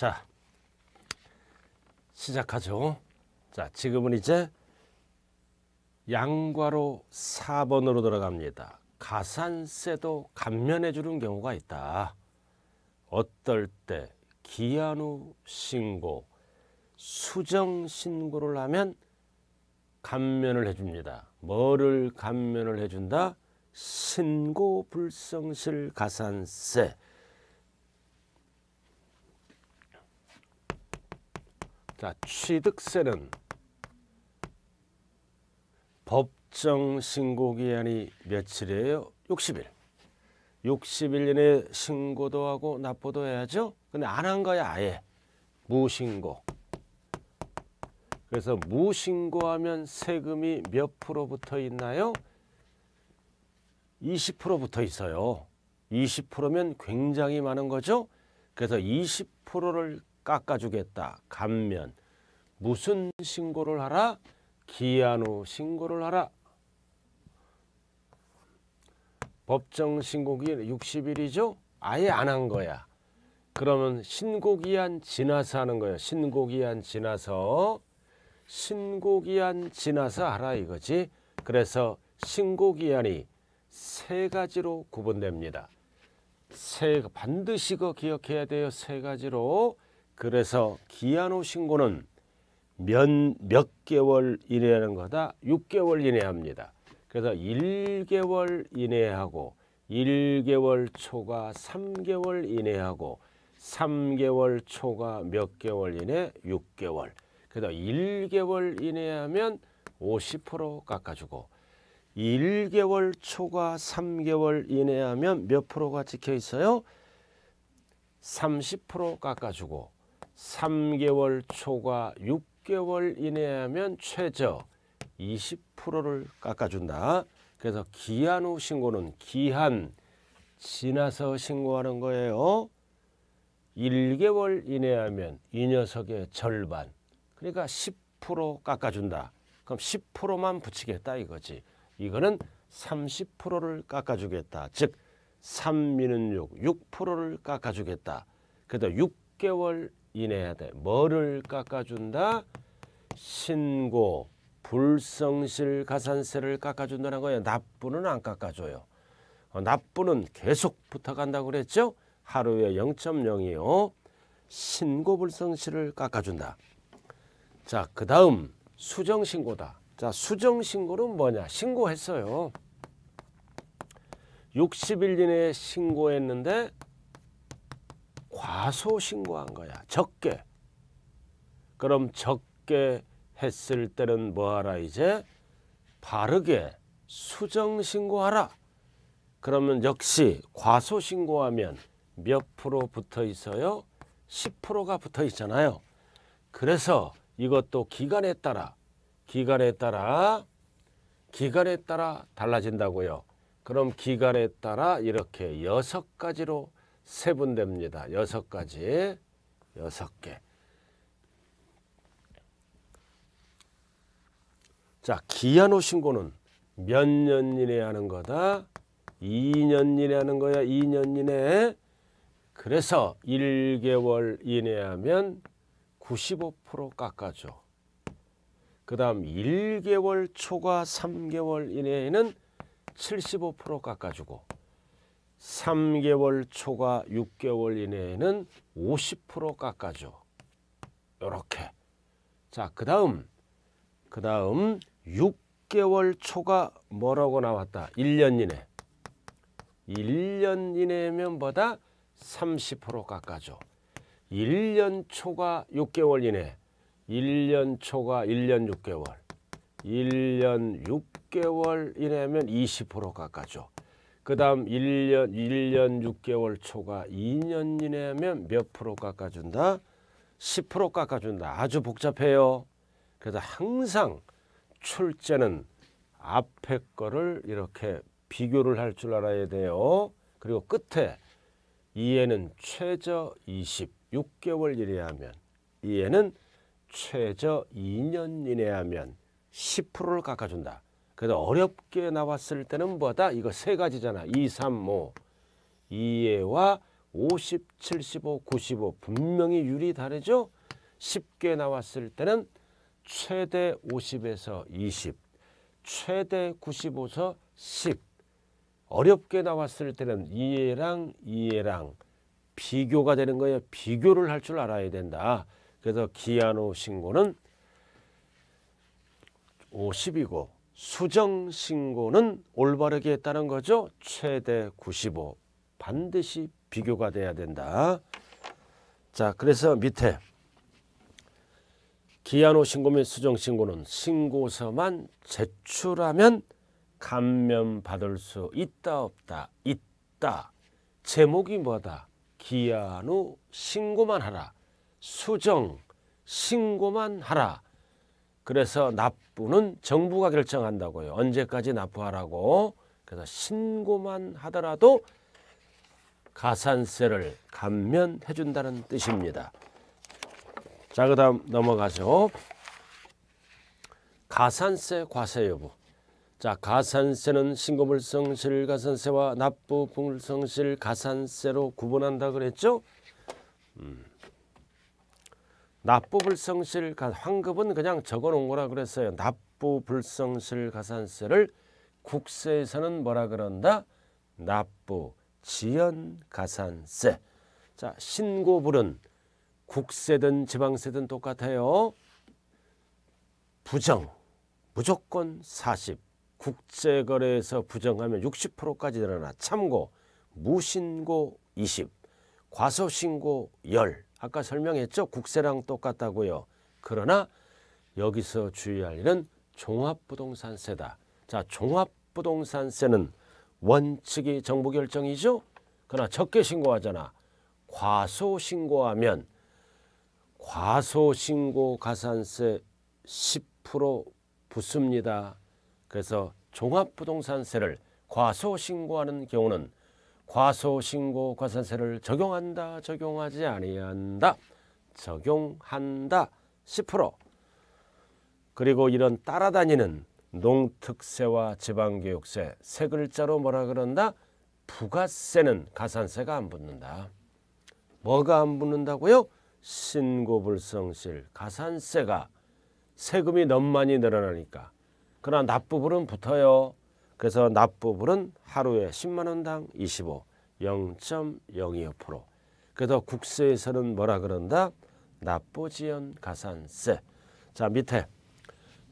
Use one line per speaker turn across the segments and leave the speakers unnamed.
자, 시작하죠. 자, 지금은 이제 양과로 4번으로 돌아갑니다. 가산세도 감면해 주는 경우가 있다. 어떨 때 기한 후 신고, 수정 신고를 하면 감면을 해줍니다. 뭐를 감면을 해준다? 신고불성실 가산세. 자, 취득세는 법정 신고 기한이 며칠이에요? 60일. 60일 내내 신고도 하고 납부도 해야죠. 근데 안 한 거야 아예. 무신고. 그래서 무신고하면 세금이 몇 프로 붙어 있나요? 20% 붙어 있어요. 20%면 굉장히 많은 거죠. 그래서 20%를 깎아주겠다. 감면. 무슨 신고를 하라? 기한후 신고를 하라. 법정 신고기일 60일이죠? 아예 안 한 거야. 그러면 신고기한 지나서 하는 거예요. 신고기한 지나서 신고기한 지나서 하라 이거지. 그래서 신고기한이 세 가지로 구분됩니다. 세 반드시 그 기억해야 돼요. 세 가지로 그래서 기아노 신고는 몇, 몇 개월 이내라는 거다 6개월 이내 합니다. 그래서 1개월 이내 하고 1개월 초과 3개월 이내 하고 3개월 초과 몇 개월 이내 6개월 그래서 1개월 이내 하면 50% 깎아주고 1개월 초과 3개월 이내 하면 몇 프로가 찍혀 있어요? 30% 깎아주고 3개월 초과 6개월 이내에 하면 최저 20%를 깎아준다. 그래서 기한 후 신고는 기한 지나서 신고하는 거예요. 1개월 이내에 하면 이 녀석의 절반 그러니까 10% 깎아준다. 그럼 10%만 붙이겠다 이거지. 이거는 30%를 깎아주겠다. 즉 3미는 6, 6%를 깎아주겠다. 그래도 6개월 인해야 돼. 뭐를 깎아준다? 신고, 불성실 가산세를 깎아준다는 거예요. 납부는 안 깎아줘요. 어, 납부는 계속 부탁한다고 그랬죠? 하루에 0.025 신고 불성실을 깎아준다. 자, 그 다음 수정신고다. 자, 수정신고는 뭐냐? 신고했어요. 60일 이내에 신고했는데 과소 신고한 거야. 적게. 그럼 적게 했을 때는 뭐하라 이제 바르게 수정 신고하라. 그러면 역시 과소 신고하면 몇 프로 붙어 있어요? 10%가 붙어 있잖아요. 그래서 이것도 기간에 따라 기간에 따라 기간에 따라 달라진다고요. 그럼 기간에 따라 이렇게 여섯 가지로 세분됩니다. 여섯 가지, 여섯 개. 자, 기한호 신고는 몇 년이내 하는 거다? 2년 이내 하는 거야, 2년 이내 그래서 1개월 이내 하면 95% 깎아줘. 그 다음 1개월 초과 3개월 이내에는 75% 깎아주고 3개월 초과 6개월 이내에는 50% 깎아줘. 요렇게. 자, 그 다음, 그 다음 6개월 초가 뭐라고 나왔다? 1년 이내. 1년 이내면 뭐다30% 깎아줘. 1년 초과 6개월 이내. 1년 초과 1년 6개월. 1년 6개월 이내면 20% 깎아줘. 그 다음 1년, 1년 6개월 초과 2년 이내 하면 몇 프로 깎아준다? 10% 깎아준다. 아주 복잡해요. 그래서 항상 출제는 앞에 거를 이렇게 비교를 할 줄 알아야 돼요. 그리고 끝에 이에는 최저 26개월 이내 하면 이에는 최저 2년 이내 하면 10%를 깎아준다. 그래서 어렵게 나왔을 때는 뭐다? 이거 세 가지잖아. 2, 3, 5. 이해와 50, 75, 95 분명히 유리 다르죠? 쉽게 나왔을 때는 최대 50에서 20, 최대 95에서 10. 어렵게 나왔을 때는 이해랑 이해랑 비교가 되는 거예요. 비교를 할 줄 알아야 된다. 그래서 기아노 신고는 50이고 수정 신고는 올바르게 했다는 거죠. 최대 95 반드시 비교가 돼야 된다. 자, 그래서 밑에 기한호 신고 및 수정 신고는 신고서만 제출하면 감면받을 수 있다 없다 있다 제목이 뭐다 기한호 신고만 하라 수정 신고만 하라 그래서 납 납부는 정부가 결정한다고요. 언제까지 납부하라고. 그래서 신고만 하더라도 가산세를 감면해 준다는 뜻입니다. 자, 그다음 넘어가서 가산세 과세 여부. 자, 가산세는 신고물성실 가산세와 납부불성실 가산세로 구분한다 그랬죠? 음. 납부불성실 가 환급은 그냥 적어놓은 거라 그랬어요. 납부불성실 가산세를 국세에서는 뭐라 그런다? 납부 지연 가산세. 자 신고불은 국세든 지방세든 똑같아요. 부정 무조건 40. 국제거래에서 부정하면 60%까지 늘어나 참고 무신고 20. 과소신고 10. 아까 설명했죠. 국세랑 똑같다고요. 그러나 여기서 주의할 일은 종합부동산세다. 자, 종합부동산세는 원칙이 정부 결정이죠. 그러나 적게 신고하잖아. 과소 신고하면 과소 신고 가산세 10% 붙습니다. 그래서 종합부동산세를 과소 신고하는 경우는 과소신고 과산세를 적용한다 적용하지 아니한다 적용한다 10% 그리고 이런 따라다니는 농특세와 지방교육세 세 글자로 뭐라 그런다 부가세는 가산세가 안 붙는다 뭐가 안 붙는다고요 신고불성실 가산세가 세금이 너무 많이 늘어나니까 그러나 납부분은 붙어요 그래서 납부분은 하루에 10만원당 25, 0.025% 그래서 국세에서는 뭐라 그런다? 납부지연 가산세 자 밑에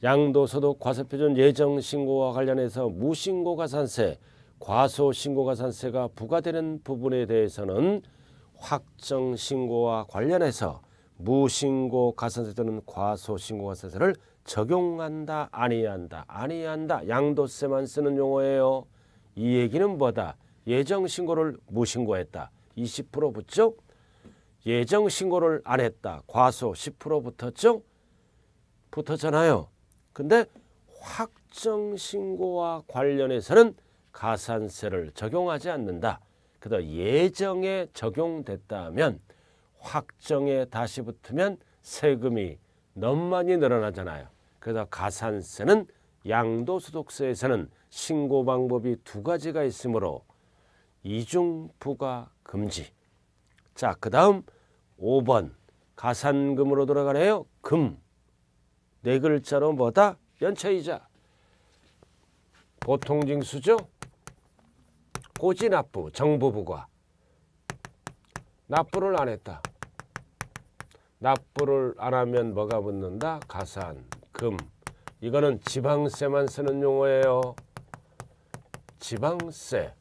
양도소득 과세표준 예정신고와 관련해서 무신고가산세, 과소신고가산세가 부과되는 부분에 대해서는 확정신고와 관련해서 무신고가산세 또는 과소신고가산세를 적용한다 아니한다 아니한다 양도세만 쓰는 용어예요. 이 얘기는 뭐다 예정신고를 무신고했다 20% 붙죠. 예정신고를 안 했다 과소 10% 붙었죠. 붙었잖아요. 근데 확정신고와 관련해서는 가산세를 적용하지 않는다. 그다 예정에 적용됐다면 확정에 다시 붙으면 세금이 너무 많이 늘어나잖아요. 그래서 가산세는 양도소득세에서는 신고 방법이 두 가지가 있으므로 이중 부과 금지. 자, 그다음 5번 가산금으로 돌아가네요. 금. 네 글자로 뭐다? 연체이자. 보통징수죠? 고지납부, 정보부과. 납부를 안 했다. 납부를 안 하면 뭐가 붙는다? 가산. 금. 이거는 지방세만 쓰는 용어예요. 지방세.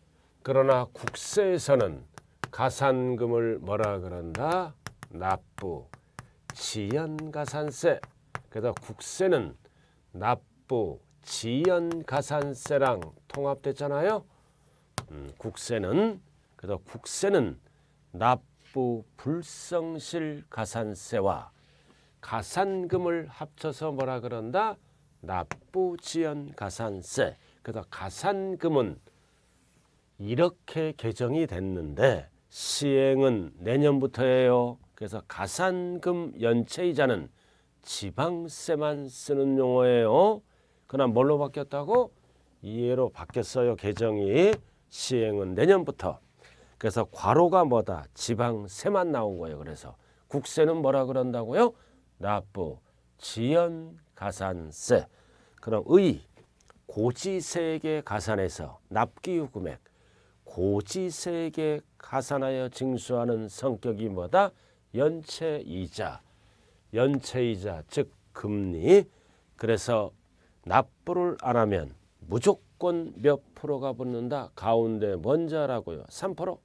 그러나 국세에서는 가산금을 뭐라 그런다? 납부. 지연가산세. 그래서 국세는 납부, 지연가산세랑 통합됐잖아요. 음, 국세는 그래서 국세는 납부 불성실 가산세와 가산금을 합쳐서 뭐라 그런다? 납부지연 가산세. 그래서 가산금은 이렇게 개정이 됐는데 시행은 내년부터예요. 그래서 가산금 연체이자는 지방세만 쓰는 용어예요. 그러나 뭘로 바뀌었다고? 이해로 바뀌었어요. 개정이 시행은 내년부터. 그래서 과로가 뭐다? 지방세만 나온 거예요. 그래서 국세는 뭐라 그런다고요? 납부 지연, 가산세 그럼 의, 고지세계 액 가산에서 납기요금액 고지세계 액 가산하여 징수하는 성격이 뭐다? 연체이자, 연체이자 즉 금리 그래서 납부를 안 하면 무조건 몇 프로가 붙는다? 가운데 먼저라고요. 3%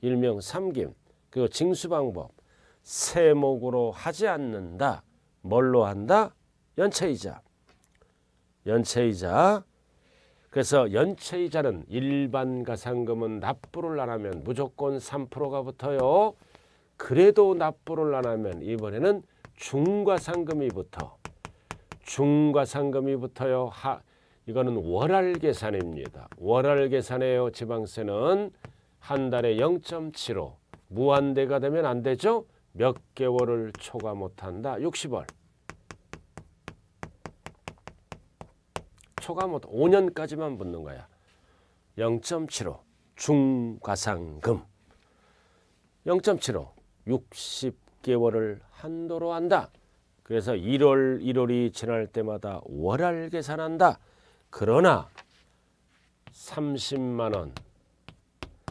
일명 삼김 그리고 징수 방법 세목으로 하지 않는다. 뭘로 한다? 연체이자. 연체이자. 그래서 연체이자는 일반 가상금은 납부를 안 하면 무조건 3%가 붙어요. 그래도 납부를 안 하면 이번에는 중과상금이 붙어. 중과상금이 붙어요. 하, 이거는 월할 계산입니다. 월할 계산이요 지방세는 한 달에 0.75. 무한대가 되면 안 되죠? 몇 개월을 초과 못한다. 60월. 초과 못 5년까지만 붙는 거야. 0.75 중과상금 0.75 60개월을 한도로 한다. 그래서 1월 1월이 지날 때마다 월할 계산한다. 그러나 30만 원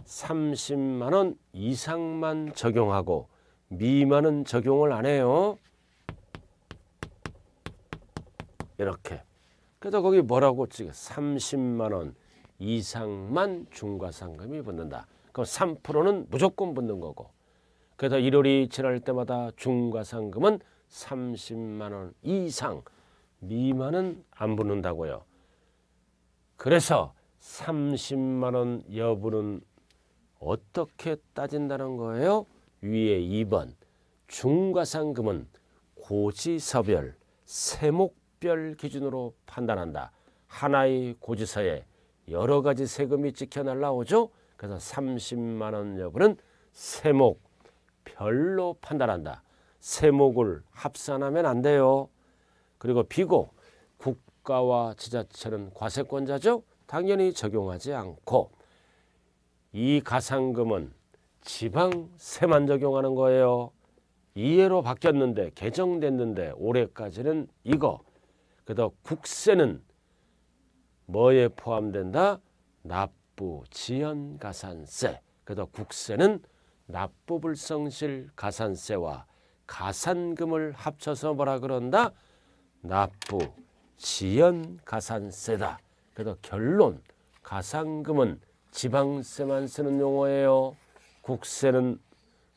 30만 원 이상만 적용하고 미만은 적용을 안 해요. 이렇게. 그래서 거기 뭐라고 찍어? 30만 원 이상만 중과상금이 붙는다. 그럼 3%는 무조건 붙는 거고. 그래서 일월이 지날 때마다 중과상금은 30만 원 이상 미만은 안 붙는다고요. 그래서 30만 원 여부는 어떻게 따진다는 거예요? 위에 2번 중과상금은 고지서별 세목별 기준으로 판단한다. 하나의 고지서에 여러 가지 세금이 찍혀 날라오죠. 그래서 30만 원 여부는 세목 별로 판단한다. 세목을 합산하면 안 돼요. 그리고 비고 국가와 지자체는 과세권자죠. 당연히 적용하지 않고 이 가상금은 지방세만 적용하는 거예요. 이해로 바뀌었는데 개정됐는데 올해까지는 이거. 그래서 국세는 뭐에 포함된다? 납부, 지연, 가산세. 그래서 국세는 납부불성실 가산세와 가산금을 합쳐서 뭐라 그런다? 납부, 지연, 가산세다. 그래서 결론, 가산금은 지방세만 쓰는 용어예요. 국세는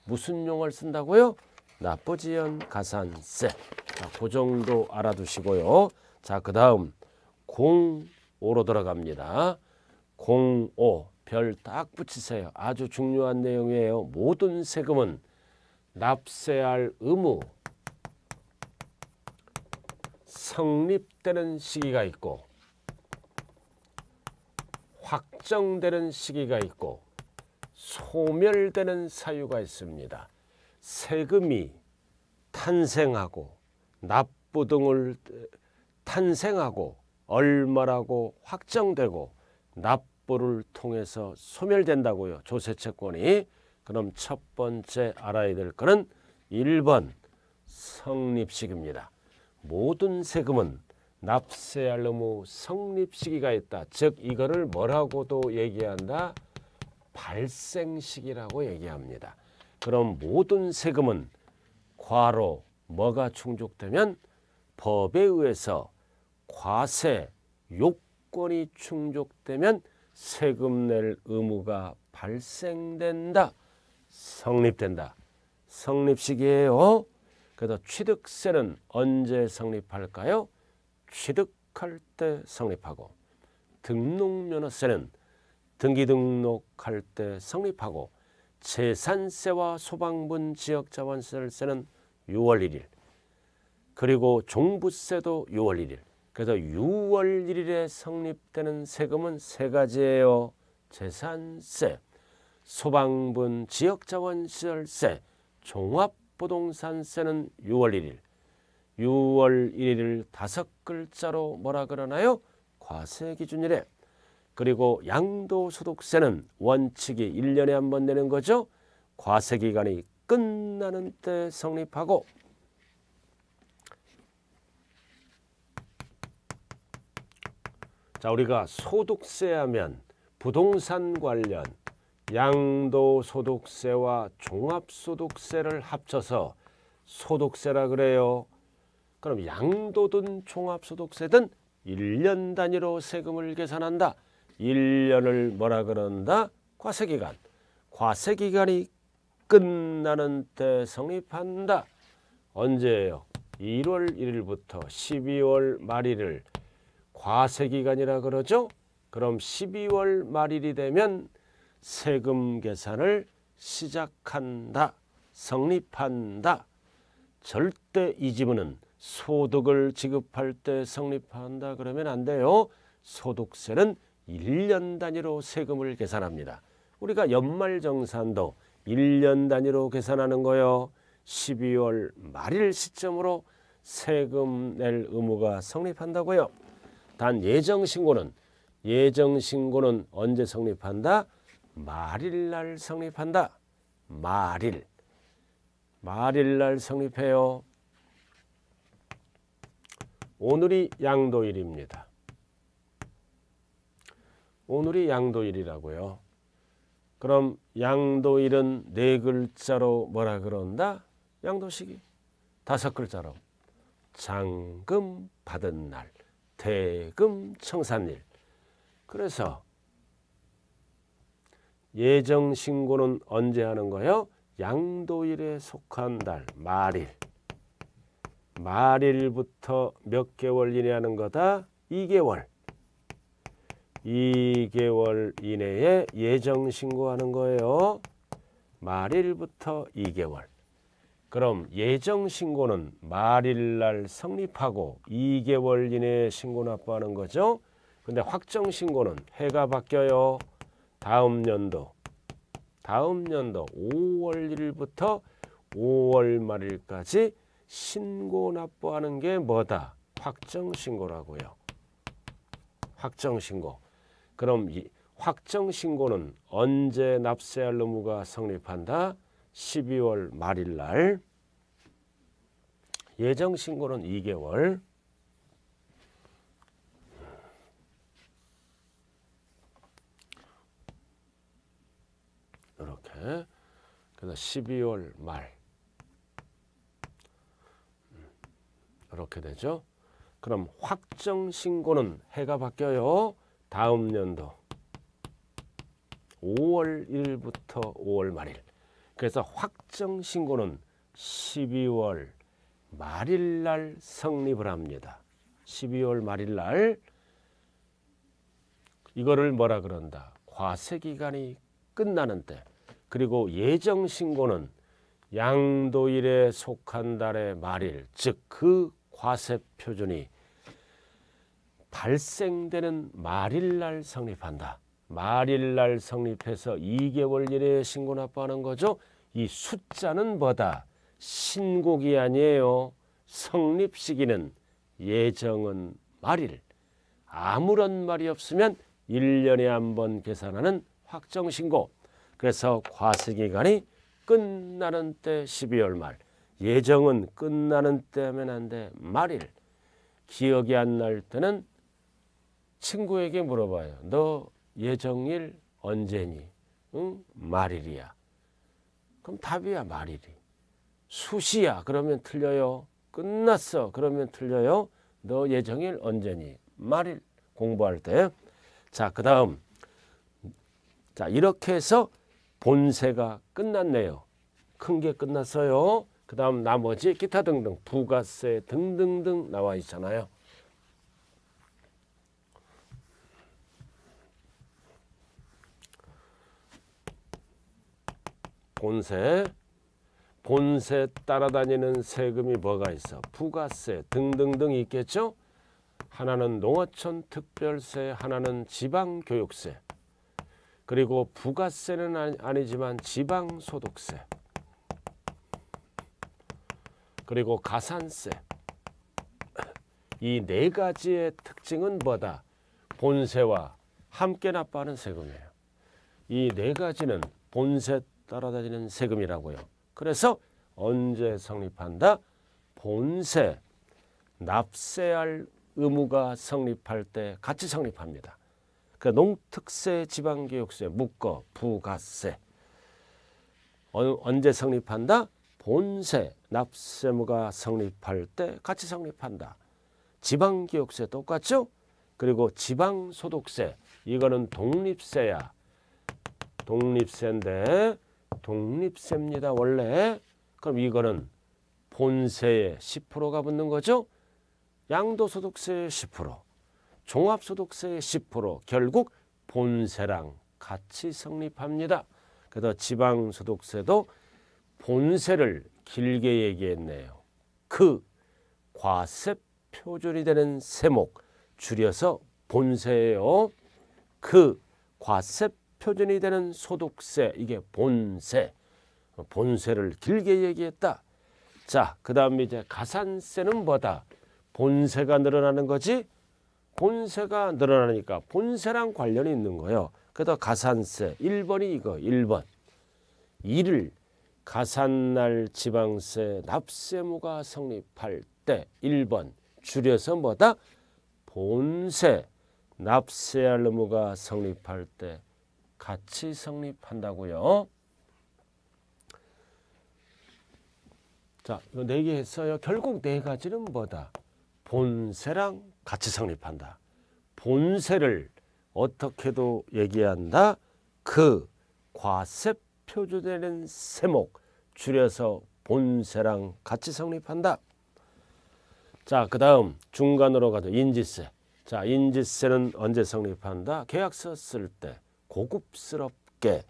무슨 용어를 쓴다고요? 나쁘지 않 가산세. 자, 그 정도 알아두시고요. 자, 그 다음 공오로 들어갑니다. 공오 별딱 붙이세요. 아주 중요한 내용이에요. 모든 세금은 납세할 의무 성립되는 시기가 있고 확정되는 시기가 있고 소멸되는 사유가 있습니다. 세금이 탄생하고 납부등을 탄생하고 얼마라고 확정되고 납부를 통해서 소멸된다고요. 조세채권이. 그럼 첫 번째 알아야 될 것은 1번 성립식입니다. 모든 세금은 납세할 의무 성립시기가 있다. 즉 이거를 뭐라고도 얘기한다? 발생식이라고 얘기합니다. 그럼 모든 세금은 과로 뭐가 충족되면 법에 의해서 과세 요건이 충족되면 세금 낼 의무가 발생된다. 성립된다. 성립식이에요. 그래서 취득세는 언제 성립할까요? 취득할 때 성립하고 등록면허세는 등기 등록할 때 성립하고 재산세와 소방분 지역자원세는 6월 1일 그리고 종부세도 6월 1일 그래서 6월 1일에 성립되는 세금은 세 가지예요. 재산세, 소방분 지역자원시설세, 종합부동산세는 6월 1일. 6월 1일 다섯 글자로 뭐라 그러나요? 과세기준일에 그리고 양도소득세는 원칙이 1년에 한 번 내는 거죠. 과세기간이 끝나는 때 성립하고 자 우리가 소득세 하면 부동산 관련 양도소득세와 종합소득세를 합쳐서 소득세라 그래요. 그럼 양도든 종합소득세든 1년 단위로 세금을 계산한다. 1년을 뭐라 그런다? 과세기간. 과세기간이 끝나는 때 성립한다. 언제예요? 1월 1일부터 12월 말일을 과세기간이라 그러죠? 그럼 12월 말일이 되면 세금 계산을 시작한다. 성립한다. 절대 이 지문은 소득을 지급할 때 성립한다 그러면 안 돼요. 소득세는 1년 단위로 세금을 계산합니다. 우리가 연말 정산도 일년 단위로 계산하는 거요. 12월 말일 시점으로 세금 낼 의무가 성립한다고요. 단 예정 신고는 예정 신고는 언제 성립한다? 말일 날 성립한다. 말일 말일 날 성립해요. 오늘이 양도일입니다. 오늘이 양도일이라고요. 그럼 양도일은 네 글자로 뭐라 그런다? 양도식이 다섯 글자로 장금 받은 날 대금 청산일 그래서 예정 신고는 언제 하는 거예요? 양도일에 속한 달 말일 말일부터 몇 개월 이내 하는 거다? 2개월 2개월 이내에 예정 신고하는 거예요. 말일부터 2개월. 그럼 예정 신고는 말일날 성립하고 2개월 이내에 신고 납부하는 거죠. 근데 확정 신고는 해가 바뀌어요. 다음 연도 다음 연도 5월 1일부터 5월 말일까지 신고 납부하는 게 뭐다? 확정 신고라고요. 확정 신고. 그럼 확정 신고는 언제 납세할 의무가 성립한다? 12월 말일 날 예정 신고는 2개월 이렇게 그래서 12월 말 이렇게 되죠. 그럼 확정 신고는 해가 바뀌어요. 다음 연도 5월 1일부터 5월 말일 그래서 확정 신고는 12월 말일 날 성립을 합니다. 12월 말일 날 이거를 뭐라 그런다. 과세 기간이 끝나는 때 그리고 예정 신고는 양도일에 속한 달의 말일 즉 그 과세 표준이 발생되는 말일 날 성립한다. 말일 날 성립해서 2개월 이내 신고 납부하는 거죠. 이 숫자는 뭐다? 신고기 아니에요. 성립 시기는 예정은 말일. 아무런 말이 없으면 1년에 한 번 계산하는 확정신고. 그래서 과세기간이 끝나는 때 12월 말. 예정은 끝나는 때 하면 안 돼. 말일. 기억이 안 날 때는 친구에게 물어봐요. 너 예정일 언제니? 응? 말일이야. 그럼 답이야 말일이. 수시야. 그러면 틀려요. 끝났어. 그러면 틀려요. 너 예정일 언제니? 말일. 공부할 때. 자, 그 다음. 자, 이렇게 해서 본세가 끝났네요. 큰 게 끝났어요. 그 다음 나머지 기타 등등 부가세 등등등 나와 있잖아요. 본세 본세 따라다니는 세금이 뭐가 있어 부가세 등등등 있겠죠 하나는 농어촌 특별세 하나는 지방교육세 그리고 부가세는 아니지만 지방소득세 그리고 가산세 이 네 가지의 특징은 뭐다? 본세와 함께 납부하는 세금이에요. 이 네 가지는 본세 따라다니는 세금이라고요. 그래서 언제 성립한다? 본세, 납세할 의무가 성립할 때 같이 성립합니다. 그 농특세, 지방교육세, 묶어, 부가세. 어, 언제 성립한다? 본세, 납세무가 성립할 때 같이 성립한다. 지방교육세 똑같죠? 그리고 지방소득세, 이거는 독립세야. 독립세인데 독립세입니다. 원래. 그럼 이거는 본세의 10%가 붙는 거죠. 양도소득세의 10%, 종합소득세의 10% 결국 본세랑 같이 성립합니다. 그래서 지방소득세도 본세를 길게 얘기했네요. 그 과세 표준이 되는 세목 줄여서 본세예요. 그 과세 표준이 되는 소득세 이게 본세 본세를 길게 얘기했다. 자, 그다음 이제 가산세는 뭐다? 본세가 늘어나는 거지? 본세가 늘어나니까 본세랑 관련이 있는 거예요. 그래서 가산세 1번이 이거 1번. 1을 가산날 지방세 납세무가 성립할 때 1번 줄여서 뭐다? 본세 납세할 의무가 성립할 때 같이 성립한다고요. 자, 이거 네개 했어요. 결국 네 가지는 뭐다? 본세랑 같이 성립한다. 본세를 어떻게도 얘기한다. 그 과세 표조되는 세목 줄여서 본세랑 같이 성립한다. 자, 그 다음 중간으로 가죠. 인지세. 자, 인지세는 언제 성립한다? 계약서 쓸 때. 고급스럽게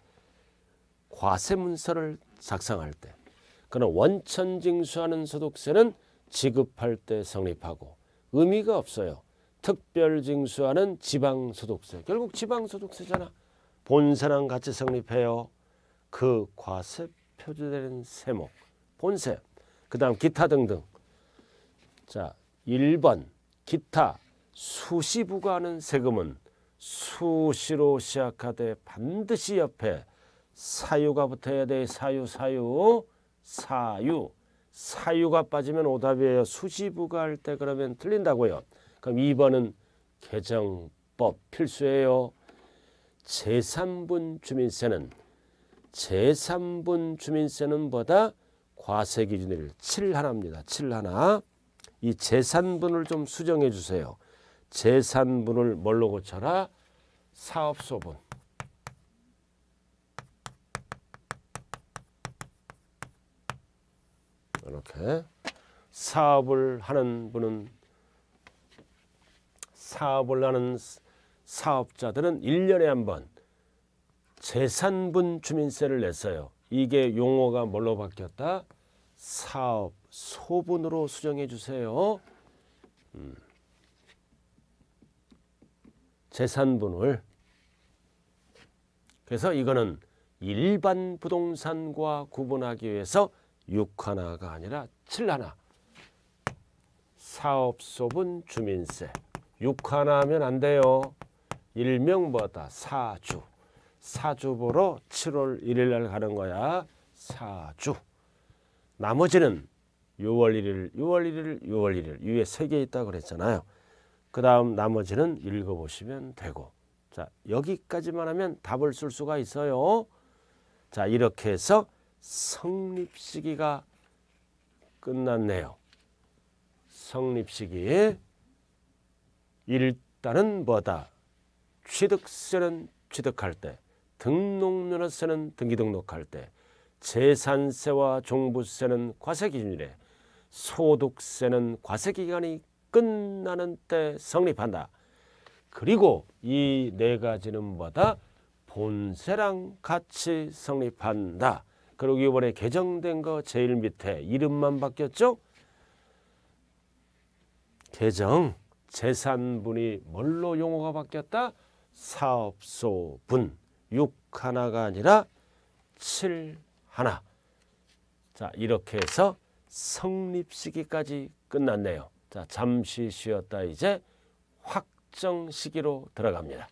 과세문서를 작성할 때그러나 원천징수하는 소득세는 지급할 때 성립하고 의미가 없어요. 특별징수하는 지방소득세 결국 지방소득세잖아. 본세랑 같이 성립해요. 그 과세 표준되는 세목 본세 그 다음 기타 등등 자 1번 기타 수시 부과하는 세금은 수시로 시작하되 반드시 옆에 사유가 붙어야 돼. 사유, 사유, 사유. 사유가 빠지면 오답이에요. 수시부가 할 때 그러면 틀린다고요. 그럼 2번은 개정법 필수예요. 제3분 주민세는 제3분 주민세는 보다 과세 기준일 7하나입니다. 7하나. 이 재산분을 좀 수정해 주세요. 재산분을 뭘로 고쳐라? 사업 소분. 이렇게 사업을 하는 분은 사업을 하는 사업자들은 1년에 한 번 재산분 주민세를 냈어요. 이게 용어가 뭘로 바뀌었다? 사업 소분으로 수정해 주세요. 음. 재산분을 그래서 이거는 일반 부동산과 구분하기 위해서 6하나가 아니라 7하나 사업소분 주민세 6하나면 하안 돼요. 일명보다 사주 사주보로 7월 1일 날 가는 거야. 사주 나머지는 6월 1일, 6월 1일, 6월 1일 위에 세 개 있다고 그랬잖아요. 그 다음 나머지는 읽어보시면 되고 자 여기까지만 하면 답을 쓸 수가 있어요. 자 이렇게 해서 성립 시기가 끝났네요. 성립 시기 일단은 뭐다? 취득세는 취득할 때, 등록면허세는 등기등록할 때, 재산세와 종부세는 과세기준일에, 소득세는 과세기간이 끝나는 때 성립한다. 그리고 이 네 가지는 뭐다? 본세랑 같이 성립한다. 그리고 이번에 개정된 거 제일 밑에 이름만 바뀌었죠? 개정 재산분이 뭘로 용어가 바뀌었다? 사업소분 6 하나가 아니라 7 하나 자 이렇게 해서 성립시기까지 끝났네요. 자, 잠시 쉬었다 이제 확정 시기로 들어갑니다.